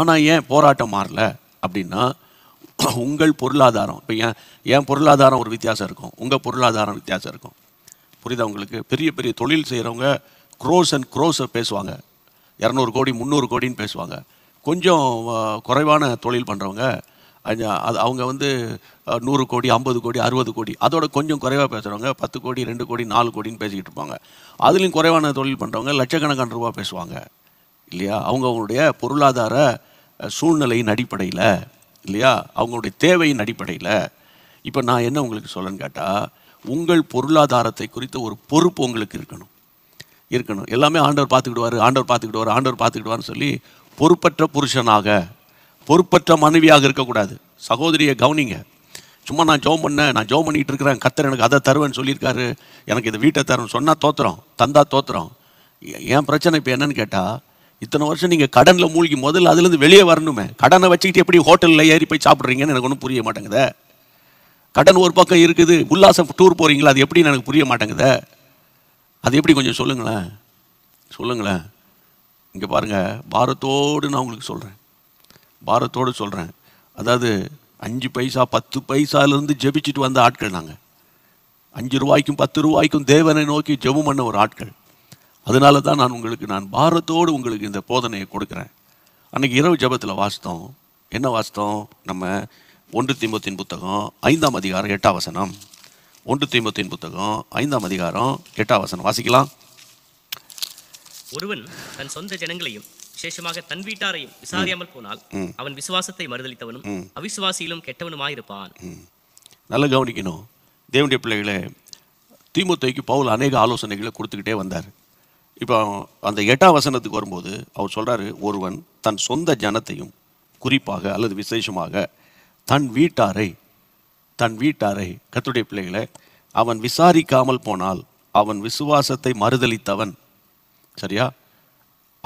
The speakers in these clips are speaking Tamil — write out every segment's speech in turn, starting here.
ஆனால் ஏன் போராட்டம் மாறல அப்படின்னா உங்கள் பொருளாதாரம் இப்போ ஏன் என் பொருளாதாரம் ஒரு வித்தியாசம் இருக்கும் உங்கள் பொருளாதாரம் வித்தியாசம் இருக்கும் புரியுதா உங்களுக்கு பெரிய பெரிய தொழில் செய்கிறவங்க க்ரோஸ் அண்ட் க்ரோஸை பேசுவாங்க இரநூறு கோடி முந்நூறு கோடின்னு பேசுவாங்க கொஞ்சம் குறைவான தொழில் பண்ணுறவங்க அது அவங்க வந்து நூறு கோடி ஐம்பது கோடி அறுபது கோடி அதோட கொஞ்சம் குறைவாக பேசுகிறவங்க பத்து கோடி ரெண்டு கோடி நாலு கோடின்னு பேசிக்கிட்டு இருப்பாங்க அதுலேயும் குறைவான தொழில் பண்ணுறவங்க லட்சக்கணக்கான ரூபா பேசுவாங்க இல்லையா அவங்கவுங்களுடைய பொருளாதார சூழ்நிலையின் அடிப்படையில் இல்லையா அவங்களுடைய தேவையின் அடிப்படையில் இப்போ நான் என்ன உங்களுக்கு சொல்லன்னு கேட்டால் உங்கள் பொருளாதாரத்தை குறித்த ஒரு பொறுப்பு உங்களுக்கு இருக்கணும் இருக்கணும் எல்லாமே ஆண்டவர் பார்த்துக்கிடுவார் ஆண்டவர் பார்த்துக்கிடுவார் ஆண்டவர் பார்த்துக்கிடுவார்னு சொல்லி பொறுப்பற்ற புருஷனாக பொறுப்பற்ற மனைவியாக இருக்கக்கூடாது சகோதரியை கவனிங்க சும்மா நான் ஜோம் பண்ணேன் நான் ஜோம் பண்ணிகிட்டு இருக்கிறேன் கத்தர் எனக்கு அதை தருவேன்னு சொல்லியிருக்காரு எனக்கு இதை வீட்டை தரேன் சொன்னால் தோத்துறோம் தந்தா தோத்துறோம் என் பிரச்சனை இப்போ என்னன்னு கேட்டால் இத்தனை வருஷம் நீங்கள் கடனில் மூழ்கி முதல்ல அதுலேருந்து வெளியே வரணுமே கடனை வச்சுக்கிட்டு எப்படி ஹோட்டலில் ஏறி போய் சாப்பிட்றீங்கன்னு எனக்கு ஒன்றும் புரிய மாட்டேங்குது கடன் ஒரு பக்கம் இருக்குது உல்லாசம் டூர் போகிறீங்களா அது எப்படின்னு எனக்கு புரிய மாட்டேங்குது அது எப்படி கொஞ்சம் சொல்லுங்களேன் சொல்லுங்களேன் இங்கே பாருங்கள் பாரத்தோடு நான் உங்களுக்கு சொல்கிறேன் பாரத்தோடு சொல்கிறேன் அதாவது அஞ்சு பைசா பத்து பைசாலேருந்து ஜெபிச்சுட்டு வந்த ஆட்கள் நாங்கள் அஞ்சு ரூபாய்க்கும் பத்து ரூபாய்க்கும் தேவனை நோக்கி ஜெபம் பண்ண ஒரு ஆட்கள் அதனால தான் நான் உங்களுக்கு நான் பாரத்தோடு உங்களுக்கு இந்த போதனையை கொடுக்குறேன் அன்றைக்கி இரவு ஜபத்தில் வாசித்தோம் என்ன வாசித்தோம் நம்ம ஒன்று திம்பத்தின் புத்தகம் ஐந்தாம் அதிகாரம் எட்டாம் வசனம் ஒன்று திம்பத்தின் புத்தகம் ஐந்தாம் அதிகாரம் எட்டாம் வசனம் வாசிக்கலாம் ஒருவன் தன் சொந்த ஜனங்களையும் விசேஷமாக தன் வீட்டாரையும் விசாரியாமல் போனால் அவன் விசுவாசத்தை மறுதளித்தவனும் அவிசுவாசியிலும் கெட்டவனுமாயிருப்பான் நல்லா கவனிக்கணும் தேவனுடைய பிள்ளைகளை திமுத்தைக்கு பவுல் அநேக ஆலோசனைகளை கொடுத்துக்கிட்டே வந்தார் இப்போ அந்த எட்டாம் வசனத்துக்கு வரும்போது அவர் சொல்கிறாரு ஒருவன் தன் சொந்த ஜனத்தையும் குறிப்பாக அல்லது விசேஷமாக தன் வீட்டாரை தன் வீட்டாரை கத்துடைய பிள்ளைகளை அவன் விசாரிக்காமல் போனால் அவன் விசுவாசத்தை மறுதளித்தவன் சரியா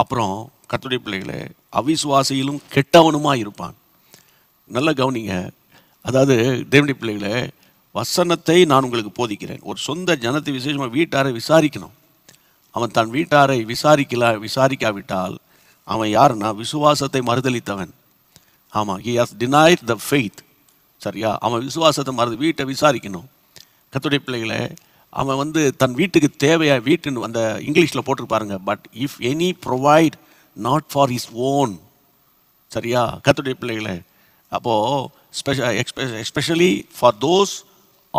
அப்புறம் கத்துடைய பிள்ளைகளை அவிசுவாசியிலும் கெட்டவனுமாக இருப்பான் நல்ல கவனிங்க அதாவது தேவடி பிள்ளைகளை வசனத்தை நான் உங்களுக்கு போதிக்கிறேன் ஒரு சொந்த ஜனத்தை விசேஷமாக வீட்டாரை விசாரிக்கணும் அவன் தன் வீட்டாரை விசாரிக்கலா விசாரிக்காவிட்டால் அவன் யாருன்னா விசுவாசத்தை மறுதளித்தவன் ஆமாம் he has denied the faith சரியா அவன் விசுவாசத்தை மறந்து வீட்டை விசாரிக்கணும் கத்துடைய பிள்ளைகளை அவன் வந்து தன் வீட்டுக்கு தேவையாக வீட்டுன்னு அந்த இங்கிலீஷில் போட்டிருப்பாருங்க but if any provide not for his own சரியா கத்துடைய பிள்ளைகளை அப்போது spe especially for those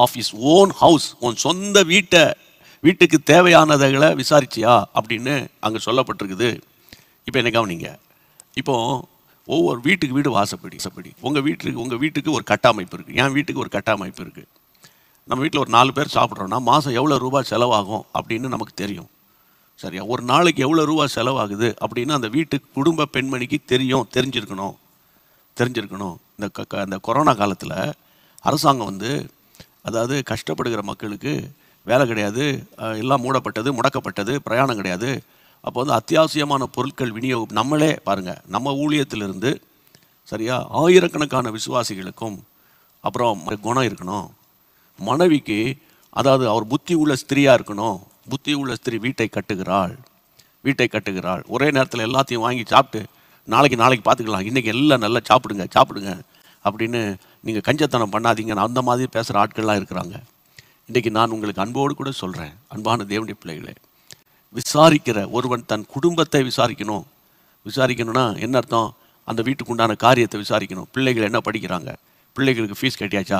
of his own house உன் சொந்த வீட்டை வீட்டுக்கு தேவையானதைகளை விசாரிச்சியா அப்படின்னு அங்கே சொல்லப்பட்டிருக்குது இப்போ என்ன கவனிங்க இப்போது ஒவ்வொரு வீட்டுக்கு வீடு வாசப்படி வாசப்படி உங்கள் வீட்டுக்கு உங்கள் வீட்டுக்கு ஒரு கட்டமைப்பு இருக்குது என் வீட்டுக்கு ஒரு கட்டமைப்பு இருக்குது நம்ம வீட்டில் ஒரு நாலு பேர் சாப்பிட்றோன்னா மாதம் எவ்வளோ ரூபாய் செலவாகும் அப்படின்னு நமக்கு தெரியும் சரியா ஒரு நாளைக்கு எவ்வளோ ரூபா செலவாகுது அப்படின்னு அந்த வீட்டு குடும்ப பெண்மணிக்கு தெரியும் தெரிஞ்சிருக்கணும் தெரிஞ்சிருக்கணும் இந்த க அந்த கொரோனா காலத்தில் அரசாங்கம் வந்து அதாவது கஷ்டப்படுகிற மக்களுக்கு வேலை கிடையாது எல்லாம் மூடப்பட்டது முடக்கப்பட்டது பிரயாணம் கிடையாது அப்போ வந்து அத்தியாவசியமான பொருட்கள் விநியோகம் நம்மளே பாருங்கள் நம்ம ஊழியத்திலிருந்து சரியா ஆயிரக்கணக்கான விசுவாசிகளுக்கும் அப்புறம் குணம் இருக்கணும் மனைவிக்கு அதாவது அவர் புத்தி உள்ள ஸ்திரியாக இருக்கணும் புத்தி உள்ள ஸ்திரி வீட்டை கட்டுகிறாள் வீட்டை கட்டுகிறாள் ஒரே நேரத்தில் எல்லாத்தையும் வாங்கி சாப்பிட்டு நாளைக்கு நாளைக்கு பார்த்துக்கலாம் இன்றைக்கி எல்லாம் நல்லா சாப்பிடுங்க சாப்பிடுங்க அப்படின்னு நீங்கள் கஞ்சத்தனம் பண்ணாதீங்கன்னு அந்த மாதிரி பேசுகிற ஆட்கள்லாம் இருக்கிறாங்க இன்றைக்கு நான் உங்களுக்கு அன்போடு கூட சொல்கிறேன் அன்பான தேவனுடைய பிள்ளைகளே விசாரிக்கிற ஒருவன் தன் குடும்பத்தை விசாரிக்கணும் விசாரிக்கணும்னா என்ன அர்த்தம் அந்த வீட்டுக்கு உண்டான காரியத்தை விசாரிக்கணும் பிள்ளைகள் என்ன படிக்கிறாங்க பிள்ளைகளுக்கு ஃபீஸ் கட்டியாச்சா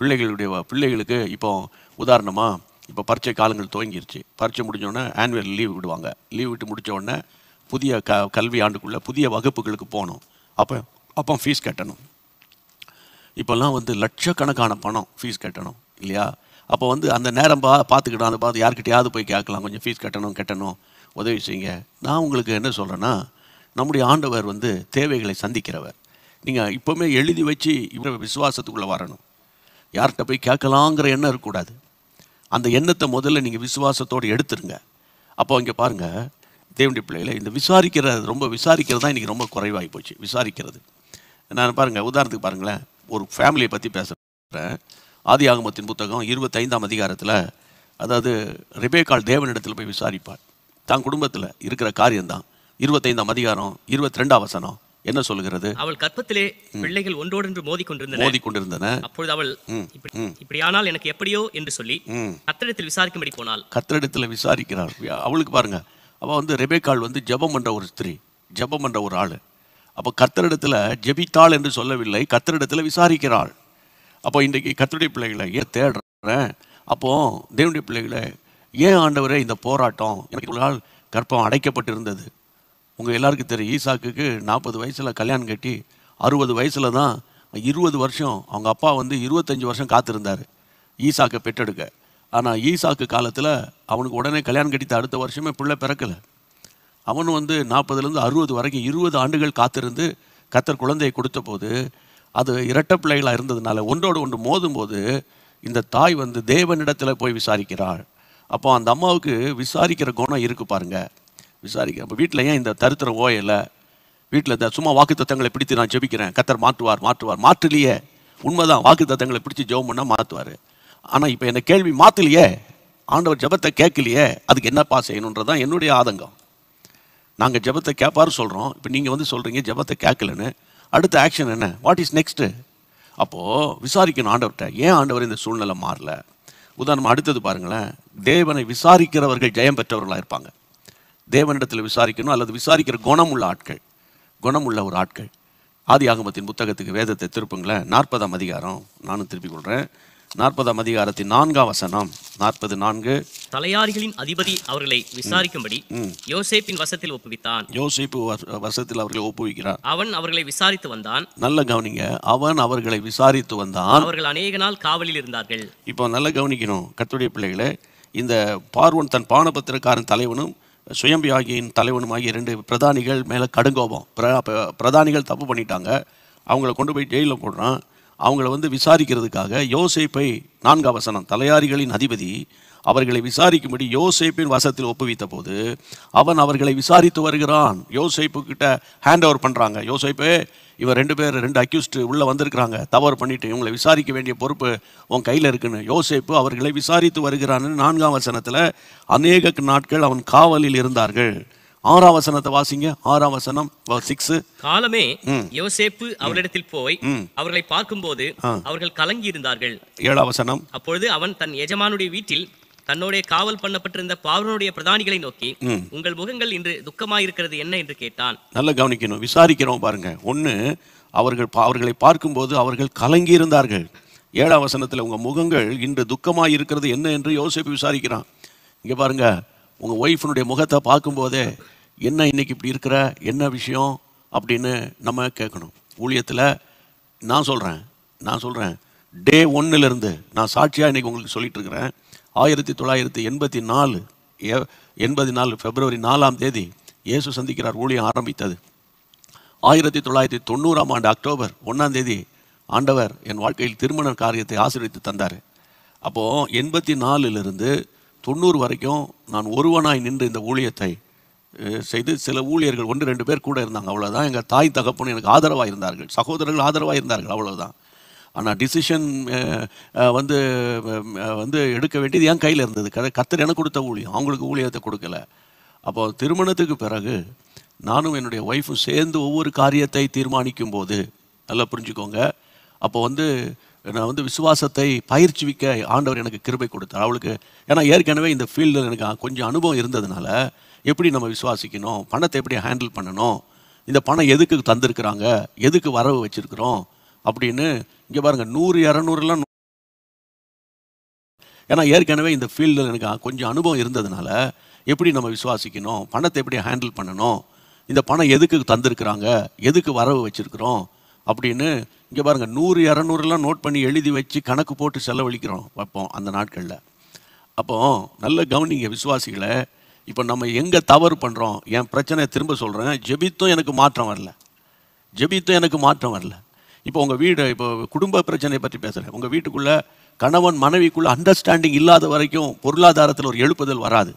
பிள்ளைகளுடைய பிள்ளைகளுக்கு இப்போ உதாரணமாக இப்போ பரீட்சை காலங்கள் துவங்கிருச்சு பரீட்சை முடிஞ்சோடனே ஆனுவல் லீவ் விடுவாங்க லீவ் விட்டு முடித்த உடனே புதிய க கல்வி ஆண்டுக்குள்ளே புதிய வகுப்புகளுக்கு போகணும் அப்போ அப்போ ஃபீஸ் கட்டணும் இப்போல்லாம் வந்து லட்சக்கணக்கான பணம் ஃபீஸ் கட்டணும் இல்லையா அப்போ வந்து அந்த நேரம் பா பார்த்துக்கிட்டோம் அதை பார்த்து யார்கிட்டயாவது போய் கேட்கலாம் கொஞ்சம் ஃபீஸ் கட்டணும் கட்டணும் உதவி செய்யுங்க நான் உங்களுக்கு என்ன சொல்கிறேன்னா நம்முடைய ஆண்டவர் வந்து தேவைகளை சந்திக்கிறவர் நீங்கள் இப்போவுமே எழுதி வச்சு இவரை விசுவாசத்துக்குள்ளே வரணும் யார்கிட்ட போய் கேட்கலாங்கிற எண்ணம் இருக்கக்கூடாது அந்த எண்ணத்தை முதல்ல நீங்கள் விசுவாசத்தோடு எடுத்துருங்க அப்போ இங்கே பாருங்கள் தேவண்டி பிள்ளைகளை இந்த விசாரிக்கிறது ரொம்ப விசாரிக்கிறது தான் இன்றைக்கி ரொம்ப குறைவாகி போச்சு விசாரிக்கிறது நான் பாருங்கள் உதாரணத்துக்கு பாருங்களேன் ஒரு ஃபேமிலியை பற்றி பேசுகிறேன் ஆதி ஆகமத்தின் புத்தகம் இருபத்தைந்தாம் அதிகாரத்தில் அதாவது ரிபேக்கால் தேவனிடத்தில் போய் விசாரிப்பாள் தான் குடும்பத்தில் இருக்கிற காரியம்தான் இருபத்தைந்தாம் அதிகாரம் இருபத்தி ரெண்டாம் வசனம் என்ன சொல்லுகிறது அவள் கற்பத்திலே பிள்ளைகள் ஒன்றோடென்று மோதி கொண்டிருந்தன மோதி கொண்டிருந்தன அப்பொழுது அவள் இப்படியானால் எனக்கு எப்படியோ என்று சொல்லி கத்திரத்தில் விசாரிக்கும்படி போனாள் கத்திரத்தில் விசாரிக்கிறாள் அவளுக்கு பாருங்க அவள் வந்து ரெபேக்கால் வந்து ஜபம் பண்ணுற ஒரு ஸ்திரீ ஜபம் பண்ணுற ஒரு ஆள் அப்போ கத்திரிடத்தில் ஜெபித்தாள் என்று சொல்லவில்லை கத்தரிடத்தில் விசாரிக்கிறாள் அப்போ இன்றைக்கி கத்துடைய பிள்ளைகளை ஏன் தேடுறேன் அப்போது தேவனுடைய பிள்ளைகளை ஏன் ஆண்டவரே இந்த போராட்டம் எனக்கு ஒரு நாள் கற்பம் அடைக்கப்பட்டிருந்தது உங்கள் எல்லாருக்கும் தெரியும் ஈசாக்குக்கு நாற்பது வயசில் கல்யாணம் கட்டி அறுபது வயசில் தான் இருபது வருஷம் அவங்க அப்பா வந்து இருபத்தஞ்சி வருஷம் காத்திருந்தார் ஈசாக்கை பெற்றெடுக்க ஆனால் ஈசாக்கு காலத்தில் அவனுக்கு உடனே கல்யாணம் கட்டித்த அடுத்த வருஷமே பிள்ளை பிறக்கலை அவனும் வந்து நாற்பதுலேருந்து அறுபது வரைக்கும் இருபது ஆண்டுகள் காத்திருந்து கத்தர் குழந்தையை கொடுத்த போது அது இரட்டை பிள்ளைகளாக இருந்ததுனால ஒன்றோடு ஒன்று மோதும் போது இந்த தாய் வந்து தேவனிடத்தில் போய் விசாரிக்கிறாள் அப்போ அந்த அம்மாவுக்கு விசாரிக்கிற குணம் இருக்குது பாருங்கள் விசாரிக்க அப்போ வீட்டில் ஏன் இந்த தருத்திரம் ஓயலை வீட்டில் இந்த சும்மா வாக்கு தத்தங்களை பிடித்து நான் ஜெபிக்கிறேன் கத்தர் மாற்றுவார் மாற்றுவார் மாற்றலையே உண்மைதான் வாக்கு தத்தங்களை பிடிச்சி ஜெபம் பண்ணால் மாற்றுவார் ஆனால் இப்போ என்னை கேள்வி மாற்றலையே ஆண்டவர் ஜபத்தை கேட்கலையே அதுக்கு என்னப்பா செய்யணுன்றதான் என்னுடைய ஆதங்கம் நாங்கள் ஜபத்தை கேட்பாரு சொல்கிறோம் இப்போ நீங்கள் வந்து சொல்கிறீங்க ஜபத்தை கேட்கலன்னு அடுத்த ஆக்ஷன் என்ன வாட் இஸ் நெக்ஸ்ட்டு அப்போது விசாரிக்கணும் ஆண்டவர்கிட்ட ஏன் ஆண்டவர் இந்த சூழ்நிலை மாறல உதாரணம் அடுத்தது பாருங்களேன் தேவனை விசாரிக்கிறவர்கள் ஜெயம் பெற்றவர்களாக இருப்பாங்க தேவனிடத்தில் விசாரிக்கணும் அல்லது விசாரிக்கிற குணமுள்ள ஆட்கள் குணமுள்ள ஒரு ஆட்கள் ஆதி ஆகமத்தின் புத்தகத்துக்கு வேதத்தை திருப்புங்களேன் நாற்பதாம் அதிகாரம் நானும் திருப்பி கொள்கிறேன் நாற்பதாம் அதிகாரத்தின் நான்காம் வசனம் நாற்பது நான்கு தலையாரிகளின் அதிபதி அவர்களை விசாரிக்கும்படி யோசேப்பின் வசத்தில் ஒப்புவித்தான் யோசேப்பு வசத்தில் அவர்களை ஒப்புவிக்கிறான் அவன் அவர்களை விசாரித்து வந்தான் நல்ல கவனிங்க அவன் அவர்களை விசாரித்து வந்தான் அவர்கள் அநேக நாள் காவலில் இருந்தார்கள் இப்போ நல்ல கவனிக்கணும் கத்துடைய பிள்ளைகளை இந்த பார்வன் தன் பானபத்திரக்காரன் தலைவனும் சுயம்பியாகியின் தலைவனும் ஆகிய ரெண்டு பிரதானிகள் மேலே கடுங்கோபம் பிரதானிகள் தப்பு பண்ணிட்டாங்க அவங்கள கொண்டு போய் ஜெயிலில் போடுறான் அவங்கள வந்து விசாரிக்கிறதுக்காக யோசேப்பை நான்காம் வசனம் தலையாரிகளின் அதிபதி அவர்களை விசாரிக்கும்படி யோசேப்பின் வசத்தில் ஒப்புவித்த போது அவன் அவர்களை விசாரித்து வருகிறான் யோசேப்பு கிட்ட ஹேண்ட் ஓவர் பண்ணுறாங்க யோசேப்பே இவர் ரெண்டு பேர் ரெண்டு அக்யூஸ்டு உள்ளே வந்திருக்கிறாங்க தவறு பண்ணிவிட்டு இவங்களை விசாரிக்க வேண்டிய பொறுப்பு உன் கையில் இருக்குன்னு யோசேப்பு அவர்களை விசாரித்து வருகிறான்னு நான்காம் வசனத்தில் அநேக நாட்கள் அவன் காவலில் இருந்தார்கள் ஆறாம் வசனத்தை வாசிங்க ஆறாம் வசனம் சிக்ஸ் காலமே யோசேப்பு அவரிடத்தில் போய் அவர்களை பார்க்கும் போது அவர்கள் கலங்கி இருந்தார்கள் ஏழாம் வசனம் அப்பொழுது அவன் தன் எஜமானுடைய வீட்டில் தன்னுடைய காவல் பண்ணப்பட்டிருந்த பார்வனுடைய பிரதானிகளை நோக்கி உங்கள் முகங்கள் இன்று துக்கமாக இருக்கிறது என்ன என்று கேட்டான் நல்லா கவனிக்கணும் விசாரிக்கிறோம் பாருங்க ஒன்று அவர்கள் அவர்களை பார்க்கும்போது அவர்கள் கலங்கி இருந்தார்கள் ஏழாம் வசனத்தில் உங்கள் முகங்கள் இன்று துக்கமாக இருக்கிறது என்ன என்று யோசிப்பு விசாரிக்கிறான் இங்கே பாருங்கள் உங்கள் ஒய்ஃபினுடைய முகத்தை பார்க்கும்போதே என்ன இன்னைக்கு இப்படி இருக்கிற என்ன விஷயம் அப்படின்னு நம்ம கேட்கணும் ஊழியத்தில் நான் சொல்கிறேன் நான் சொல்கிறேன் டே ஒன்னுலேருந்து நான் சாட்சியாக இன்றைக்கி உங்களுக்கு இருக்கிறேன் ஆயிரத்தி தொள்ளாயிரத்தி எண்பத்தி நாலு ஏ எண்பத்தி நாலு ஃபெப்ரவரி நாலாம் தேதி இயேசு சந்திக்கிறார் ஊழியம் ஆரம்பித்தது ஆயிரத்தி தொள்ளாயிரத்தி தொண்ணூறாம் ஆண்டு அக்டோபர் ஒன்றாம் தேதி ஆண்டவர் என் வாழ்க்கையில் திருமண காரியத்தை ஆசீர்வித்து தந்தார் அப்போது எண்பத்தி நாலுலேருந்து தொண்ணூறு வரைக்கும் நான் ஒருவனாய் நின்று இந்த ஊழியத்தை செய்து சில ஊழியர்கள் ஒன்று ரெண்டு பேர் கூட இருந்தாங்க அவ்வளோதான் எங்கள் தாய் தகப்பன் எனக்கு ஆதரவாக இருந்தார்கள் சகோதரர்கள் ஆதரவாக இருந்தார்கள் அவ்வளோதான் ஆனால் டிசிஷன் வந்து வந்து எடுக்க வேண்டியது என் கையில் இருந்தது கதை கத்தர் எனக்கு கொடுத்த ஊழியம் அவங்களுக்கு ஊழியத்தை கொடுக்கல அப்போ திருமணத்துக்கு பிறகு நானும் என்னுடைய ஒய்ஃபும் சேர்ந்து ஒவ்வொரு காரியத்தை தீர்மானிக்கும் போது நல்லா புரிஞ்சுக்கோங்க அப்போ வந்து நான் வந்து விசுவாசத்தை பயிற்சிவிக்க ஆண்டவர் எனக்கு கிருபை கொடுத்தார் அவளுக்கு ஏன்னா ஏற்கனவே இந்த ஃபீல்டில் எனக்கு கொஞ்சம் அனுபவம் இருந்ததுனால எப்படி நம்ம விசுவாசிக்கணும் பணத்தை எப்படி ஹேண்டில் பண்ணணும் இந்த பணம் எதுக்கு தந்திருக்கிறாங்க எதுக்கு வரவு வச்சுருக்குறோம் அப்படின்னு இங்கே பாருங்கள் நூறு இரநூறுலாம் ஏன்னா ஏற்கனவே இந்த ஃபீல்டில் எனக்கு கொஞ்சம் அனுபவம் இருந்ததுனால எப்படி நம்ம விசுவாசிக்கணும் பணத்தை எப்படி ஹேண்டில் பண்ணணும் இந்த பணம் எதுக்கு தந்திருக்கிறாங்க எதுக்கு வரவு வச்சுருக்குறோம் அப்படின்னு இங்கே பாருங்கள் நூறு இரநூறுலாம் நோட் பண்ணி எழுதி வச்சு கணக்கு போட்டு செலவழிக்கிறோம் வைப்போம் அந்த நாட்களில் அப்போ நல்ல கவனிங்க விசுவாசிகளை இப்போ நம்ம எங்கே தவறு பண்ணுறோம் என் பிரச்சனையை திரும்ப சொல்கிறேன் ஜெபித்தும் எனக்கு மாற்றம் வரல ஜெபித்தும் எனக்கு மாற்றம் வரல இப்போ உங்கள் வீடு இப்போ குடும்ப பிரச்சனையை பற்றி பேசுகிறேன் உங்கள் வீட்டுக்குள்ளே கணவன் மனைவிக்குள்ளே அண்டர்ஸ்டாண்டிங் இல்லாத வரைக்கும் பொருளாதாரத்தில் ஒரு எழுப்புதல் வராது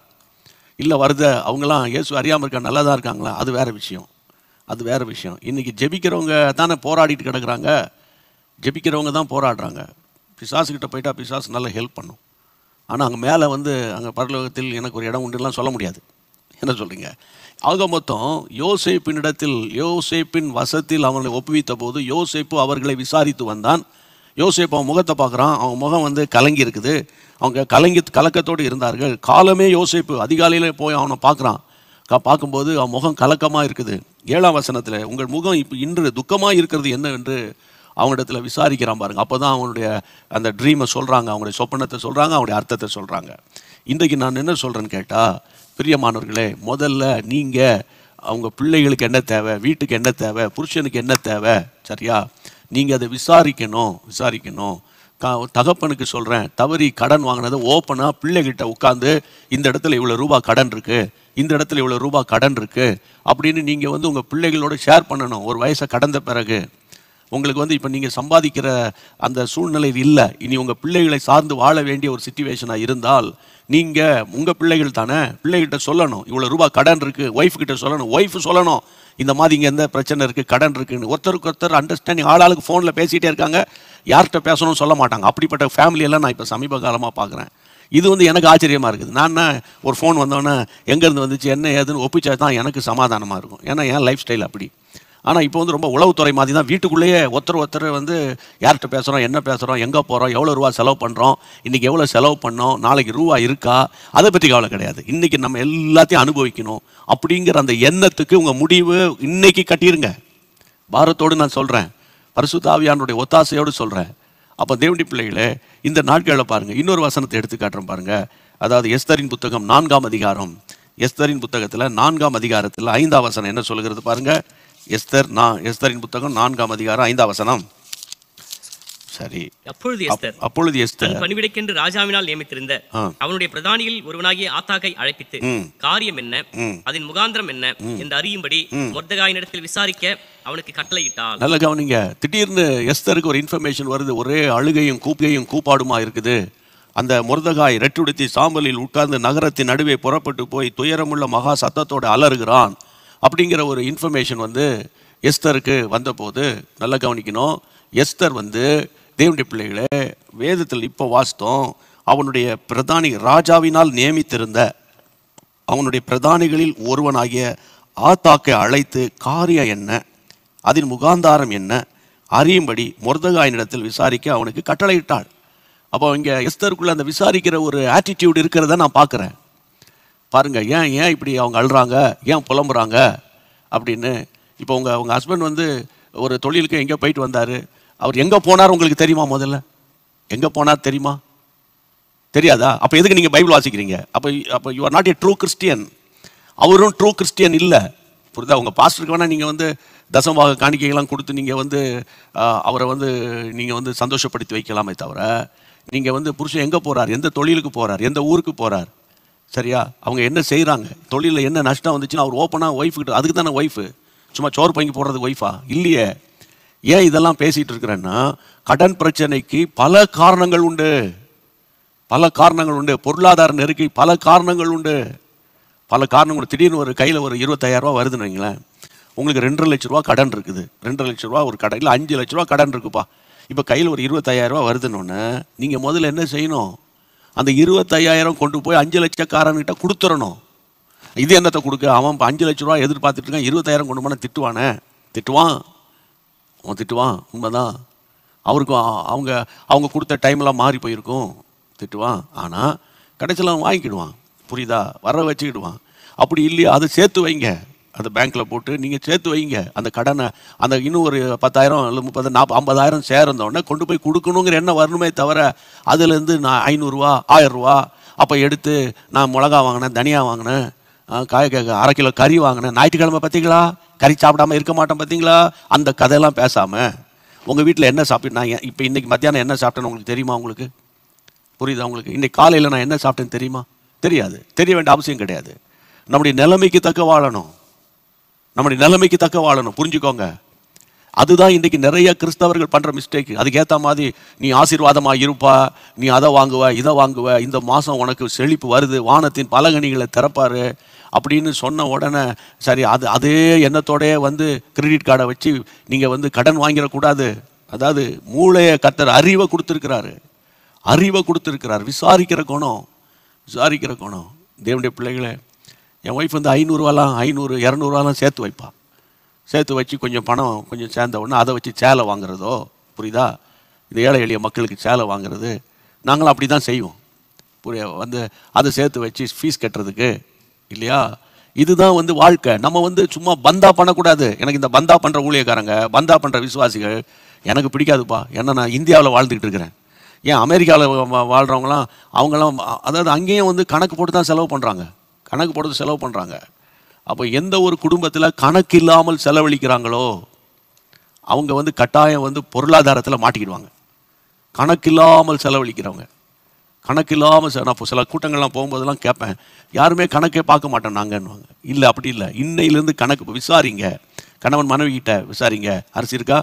இல்லை வருத அவங்களாம் இயேசு அறியாமல் இருக்கா நல்லா தான் இருக்காங்களா அது வேறு விஷயம் அது வேறு விஷயம் இன்றைக்கி ஜெபிக்கிறவங்க தானே போராடிட்டு கிடக்குறாங்க ஜெபிக்கிறவங்க தான் போராடுறாங்க பிசாசுக்கிட்ட போயிட்டா பிசாஸ் நல்லா ஹெல்ப் பண்ணும் ஆனால் அங்கே மேலே வந்து அங்கே பரலோகத்தில் எனக்கு ஒரு இடம் உண்டுலாம் சொல்ல முடியாது என்ன சொல்கிறீங்க ஆக மொத்தம் யோசேப்பினிடத்தில் யோசேப்பின் வசத்தில் அவனை ஒப்புவித்த போது யோசேப்பு அவர்களை விசாரித்து வந்தான் யோசேப்பு அவன் முகத்தை பார்க்குறான் அவன் முகம் வந்து கலங்கி இருக்குது அவங்க கலங்கி கலக்கத்தோடு இருந்தார்கள் காலமே யோசேப்பு அதிகாலையில் போய் அவனை பார்க்குறான் பார்க்கும்போது அவன் முகம் கலக்கமாக இருக்குது ஏழாம் வசனத்தில் உங்கள் முகம் இப்போ இன்று துக்கமாக இருக்கிறது என்னவென்று அவங்களிடத்துல விசாரிக்கிறான் பாருங்க அப்போ தான் அவங்களுடைய அந்த ட்ரீமை சொல்கிறாங்க அவங்களுடைய சொப்பனத்தை சொல்கிறாங்க அவங்களுடைய அர்த்தத்தை சொல்கிறாங்க இன்றைக்கு நான் என்ன சொல்கிறேன்னு கேட்டால் பிரியமானவர்களே முதல்ல நீங்கள் அவங்க பிள்ளைகளுக்கு என்ன தேவை வீட்டுக்கு என்ன தேவை புருஷனுக்கு என்ன தேவை சரியா நீங்கள் அதை விசாரிக்கணும் விசாரிக்கணும் தகப்பனுக்கு சொல்கிறேன் தவறி கடன் வாங்கினதை ஓப்பனாக பிள்ளைகிட்ட உட்காந்து இந்த இடத்துல இவ்வளோ ரூபா கடன் இருக்குது இந்த இடத்துல இவ்வளோ ரூபா கடன் இருக்குது அப்படின்னு நீங்கள் வந்து உங்கள் பிள்ளைகளோட ஷேர் பண்ணணும் ஒரு வயசை கடந்த பிறகு உங்களுக்கு வந்து இப்போ நீங்கள் சம்பாதிக்கிற அந்த சூழ்நிலை இல்லை இனி உங்கள் பிள்ளைகளை சார்ந்து வாழ வேண்டிய ஒரு சுச்சுவேஷனாக இருந்தால் நீங்கள் உங்கள் பிள்ளைகள் தானே பிள்ளைகிட்ட சொல்லணும் இவ்வளோ ரூபா கடன் இருக்குது ஒய்ஃப் கிட்ட சொல்லணும் ஒய்ஃப் சொல்லணும் இந்த மாதிரி இங்கே எந்த பிரச்சனை இருக்குது கடன் இருக்குன்னு ஒருத்தருக்கு ஒருத்தர் அண்டர்ஸ்டாண்டிங் ஆளாளுக்கு ஃபோனில் பேசிகிட்டே இருக்காங்க யார்கிட்ட பேசணும்னு சொல்ல மாட்டாங்க அப்படிப்பட்ட ஃபேமிலியெல்லாம் நான் இப்போ சமீப காலமாக பார்க்குறேன் இது வந்து எனக்கு ஆச்சரியமாக இருக்குது நான் ஒரு ஃபோன் வந்தோன்னே எங்கேருந்து வந்துச்சு என்ன ஏதுன்னு ஒப்பிச்சா தான் எனக்கு சமாதானமாக இருக்கும் ஏன்னா என் லைஃப் ஸ்டைல் அப்படி ஆனால் இப்போ வந்து ரொம்ப உளவுத்துறை மாதிரி தான் வீட்டுக்குள்ளேயே ஒருத்தர் ஒருத்தர் வந்து யார்கிட்ட பேசுகிறோம் என்ன பேசுகிறோம் எங்கே போகிறோம் எவ்வளோ ரூபா செலவு பண்ணுறோம் இன்றைக்கி எவ்வளோ செலவு பண்ணோம் நாளைக்கு ரூபா இருக்கா அதை பற்றி கவலை கிடையாது இன்றைக்கி நம்ம எல்லாத்தையும் அனுபவிக்கணும் அப்படிங்கிற அந்த எண்ணத்துக்கு உங்கள் முடிவு இன்றைக்கி கட்டிடுங்க பாரத்தோடு நான் சொல்கிறேன் பரிசுத்தாவியானுடைய ஒத்தாசையோடு சொல்கிறேன் அப்போ தேவண்டி பிள்ளைகளே இந்த நாட்களில் பாருங்கள் இன்னொரு வசனத்தை எடுத்து காட்டுறோம் பாருங்கள் அதாவது எஸ்தரின் புத்தகம் நான்காம் அதிகாரம் எஸ்தரின் புத்தகத்தில் நான்காம் அதிகாரத்தில் ஐந்தாம் வசனம் என்ன சொல்கிறது பாருங்கள் எஸ்தர் நான் எஸ்தரின் புத்தகம் நான்காம் அதிகாரம் ஐந்தாம் வசனம் சரி அப்பொழுது எஸ்தர் அப்பொழுது எஸ்தர் பணிவிடைக்கென்று ராஜாவினால் நியமித்திருந்த அவனுடைய பிரதானியில் ஒருவனாகிய ஆத்தாகை அழைப்பித்து காரியம் என்ன அதன் முகாந்திரம் என்ன என்று அறியும்படி மொர்தகாயினிடத்தில் விசாரிக்க அவனுக்கு கட்டளையிட்டான் நல்ல கவனிங்க திடீர்னு எஸ்தருக்கு ஒரு இன்ஃபர்மேஷன் வருது ஒரே அழுகையும் கூப்பையும் கூப்பாடுமா இருக்குது அந்த முருதகாய் ரெட்டுடுத்தி சாம்பலில் உட்கார்ந்து நகரத்தின் நடுவே புறப்பட்டு போய் துயரமுள்ள மகா சத்தத்தோடு அலறுகிறான் அப்படிங்கிற ஒரு இன்ஃபர்மேஷன் வந்து எஸ்தருக்கு வந்தபோது நல்லா கவனிக்கணும் எஸ்தர் வந்து தேவனுடைய பிள்ளைகளை வேதத்தில் இப்போ வாஸ்தோம் அவனுடைய பிரதானி ராஜாவினால் நியமித்திருந்த அவனுடைய பிரதானிகளில் ஒருவனாகிய ஆத்தாக்கை அழைத்து காரியம் என்ன அதன் முகாந்தாரம் என்ன அறியும்படி முரதகாயினிடத்தில் விசாரிக்க அவனுக்கு கட்டளையிட்டாள் அப்போ இங்கே எஸ்தருக்குள்ளே அந்த விசாரிக்கிற ஒரு ஆட்டிடியூட் இருக்கிறத நான் பார்க்குறேன் பாருங்கள் ஏன் ஏன் இப்படி அவங்க அழுறாங்க ஏன் புலம்புறாங்க அப்படின்னு இப்போ உங்கள் உங்கள் ஹஸ்பண்ட் வந்து ஒரு தொழிலுக்கு எங்கே போயிட்டு வந்தார் அவர் எங்கே போனார் உங்களுக்கு தெரியுமா முதல்ல எங்கே போனார் தெரியுமா தெரியாதா அப்போ எதுக்கு நீங்கள் பைபிள் வாசிக்கிறீங்க அப்போ அப்போ you are not a true Christian அவரும் ட்ரூ கிறிஸ்டியன் இல்லை புரிதா உங்கள் பாஸ்டருக்கு வேணால் நீங்கள் வந்து தசமாக காணிக்கைகள்லாம் கொடுத்து நீங்கள் வந்து அவரை வந்து நீங்கள் வந்து சந்தோஷப்படுத்தி வைக்கலாமே தவிர நீங்கள் வந்து புருஷன் எங்கே போகிறார் எந்த தொழிலுக்கு போகிறார் எந்த ஊருக்கு போகிறார் சரியா அவங்க என்ன செய்கிறாங்க தொழிலில் என்ன நஷ்டம் வந்துச்சுன்னா அவர் ஓப்பனாக ஒய்ஃப் கிட்ட அதுக்கு தானே ஒய்ஃபு சும்மா சோறு பங்கி போடுறது ஒய்ஃபா இல்லையே ஏன் இதெல்லாம் பேசிகிட்டு இருக்கிறேன்னா கடன் பிரச்சனைக்கு பல காரணங்கள் உண்டு பல காரணங்கள் உண்டு பொருளாதார நெருக்கி பல காரணங்கள் உண்டு பல காரணங்கள் திடீர்னு ஒரு கையில் ஒரு இருபத்தாயிரரூவா வருதுன்னு வைங்களேன் உங்களுக்கு ரெண்டரை லட்ச ரூபா கடன் இருக்குது ரெண்டரை லட்ச ரூபா ஒரு கடையில் அஞ்சு லட்ச ரூபா கடன் இருக்குப்பா இப்போ கையில் ஒரு இருபத்தாயிரரூவா வருதுன்னு நீங்கள் முதல்ல என்ன செய்யணும் அந்த இருபத்தையாயிரம் கொண்டு போய் அஞ்சு லட்சக்காரன்கிட்ட கொடுத்துடணும் இது என்னத்தை கொடுக்க அவன் இப்போ அஞ்சு லட்ச ரூபா எதிர்பார்த்துட்டு இருக்கான் இருபத்தாயிரம் கொண்டு போனால் திட்டுவானே திட்டுவான் அவன் திட்டுவான் உண்மைதான் அவருக்கும் அவங்க அவங்க கொடுத்த டைம்லாம் மாறி போயிருக்கும் திட்டுவான் ஆனால் கடைசியில் அவன் வாங்கிக்கிடுவான் புரியுதா வர வச்சுக்கிடுவான் அப்படி இல்லையா அதை சேர்த்து வைங்க அந்த பேங்க்கில் போட்டு நீங்கள் சேர்த்து வைங்க அந்த கடனை அந்த இன்னும் ஒரு பத்தாயிரம் இல்லை முப்பது நாற்பது ஐம்பதாயிரம் சேர்ந்தோடனே கொண்டு போய் கொடுக்கணுங்கிற எண்ணம் வரணுமே தவிர அதுலேருந்து நான் ஐநூறுரூவா ஆயிரரூவா அப்போ எடுத்து நான் மிளகா வாங்கினேன் தனியா வாங்கினேன் காய் அரை கிலோ கறி வாங்கினேன் ஞாயிற்றுக்கிழமை பார்த்தீங்களா கறி சாப்பிடாம இருக்க மாட்டேன் பார்த்தீங்களா அந்த கதையெல்லாம் பேசாமல் உங்கள் வீட்டில் என்ன சாப்பிட்டு நான் இப்போ இன்றைக்கி மத்தியானம் என்ன சாப்பிட்டேன்னு உங்களுக்கு தெரியுமா உங்களுக்கு புரியுதா உங்களுக்கு இன்றைக்கி காலையில் நான் என்ன சாப்பிட்டேன்னு தெரியுமா தெரியாது தெரிய வேண்டிய அவசியம் கிடையாது நம்முடைய நிலைமைக்கு தக்க வாழணும் நம்முடைய நிலைமைக்கு தக்க வாழணும் புரிஞ்சுக்கோங்க அதுதான் இன்றைக்கி நிறைய கிறிஸ்தவர்கள் பண்ணுற மிஸ்டேக் அதுக்கேற்ற மாதிரி நீ ஆசீர்வாதமாக இருப்பா நீ அதை வாங்குவ இதை வாங்குவ இந்த மாதம் உனக்கு செழிப்பு வருது வானத்தின் பலகணிகளை திறப்பார் அப்படின்னு சொன்ன உடனே சரி அது அதே எண்ணத்தோடையே வந்து கிரெடிட் கார்டை வச்சு நீங்கள் வந்து கடன் வாங்கிடக்கூடாது அதாவது மூளையை கத்தர் அறிவை கொடுத்துருக்கிறாரு அறிவை கொடுத்துருக்கிறார் விசாரிக்கிற குணம் விசாரிக்கிற குணம் தேவனுடைய பிள்ளைகளை என் ஒய்ஃப் வந்து ஐநூறுரூவாலாம் ஐநூறு இரநூறுவாலாம் சேர்த்து வைப்பா சேர்த்து வச்சு கொஞ்சம் பணம் கொஞ்சம் சேர்ந்த உடனே அதை வச்சு சேலை வாங்குறதோ புரியுதா இந்த ஏழை எளிய மக்களுக்கு சேலை வாங்குறது நாங்களும் அப்படி தான் செய்வோம் புரிய வந்து அதை சேர்த்து வச்சு ஃபீஸ் கட்டுறதுக்கு இல்லையா இதுதான் வந்து வாழ்க்கை நம்ம வந்து சும்மா பந்தா பண்ணக்கூடாது எனக்கு இந்த பந்தா பண்ணுற ஊழியக்காரங்க பந்தா பண்ணுற விசுவாசிகள் எனக்கு பிடிக்காதுப்பா ஏன்னா நான் இந்தியாவில் வாழ்ந்துக்கிட்டு இருக்கிறேன் ஏன் அமெரிக்காவில் வாழ்கிறவங்களாம் அவங்களாம் அதாவது அங்கேயும் வந்து கணக்கு போட்டு தான் செலவு பண்ணுறாங்க கணக்கு போடுறது செலவு பண்ணுறாங்க அப்போ எந்த ஒரு குடும்பத்தில் கணக்கு இல்லாமல் செலவழிக்கிறாங்களோ அவங்க வந்து கட்டாயம் வந்து பொருளாதாரத்தில் மாட்டிக்கிடுவாங்க கணக்கு இல்லாமல் செலவழிக்கிறவங்க கணக்கு இல்லாமல் நான் இப்போ சில கூட்டங்கள்லாம் போகும்போதெல்லாம் கேட்பேன் யாருமே கணக்கே பார்க்க மாட்டோம் நாங்கன்னுவாங்க இல்லை அப்படி இல்லை இன்னையிலேருந்து கணக்கு விசாரிங்க கணவன் மனைவி கிட்ட விசாரிங்க அரிசி இருக்கா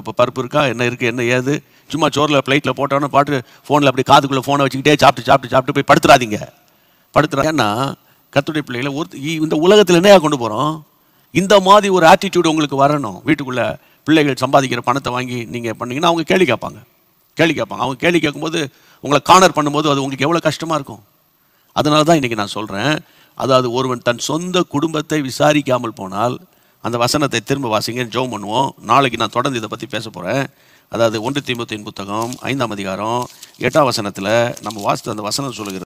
இப்போ பருப்பு இருக்கா என்ன இருக்குது என்ன ஏது சும்மா சோறில் ஃப்ளைட்டில் போட்டோன்னு பாட்டு ஃபோனில் அப்படி காதுக்குள்ளே ஃபோனை வச்சுக்கிட்டே சாப்பிட்டு சாப்பிட்டு சாப்பிட்டு போய் படுத்துறாதீங்க படுத்துறா ஏன்னா கத்துடைய பிள்ளைகளை ஒரு இந்த உலகத்தில் என்னையா கொண்டு போகிறோம் இந்த மாதிரி ஒரு ஆட்டிடியூடு உங்களுக்கு வரணும் வீட்டுக்குள்ளே பிள்ளைகள் சம்பாதிக்கிற பணத்தை வாங்கி நீங்கள் பண்ணிங்கன்னா அவங்க கேள்வி கேட்பாங்க கேள்வி கேட்பாங்க அவங்க கேள்வி கேட்கும்போது உங்களை கார்னர் பண்ணும்போது அது உங்களுக்கு எவ்வளோ கஷ்டமாக இருக்கும் அதனால தான் இன்றைக்கி நான் சொல்கிறேன் அதாவது ஒருவன் தன் சொந்த குடும்பத்தை விசாரிக்காமல் போனால் அந்த வசனத்தை திரும்ப வாசிங்க ஜோம் பண்ணுவோம் நாளைக்கு நான் தொடர்ந்து இதை பற்றி பேச போகிறேன் அதாவது ஒன்று திமுத்தின் புத்தகம் ஐந்தாம் அதிகாரம் எட்டாம் வசனத்தில் நம்ம வாசித்து அந்த வசனம் சொல்லுகிறது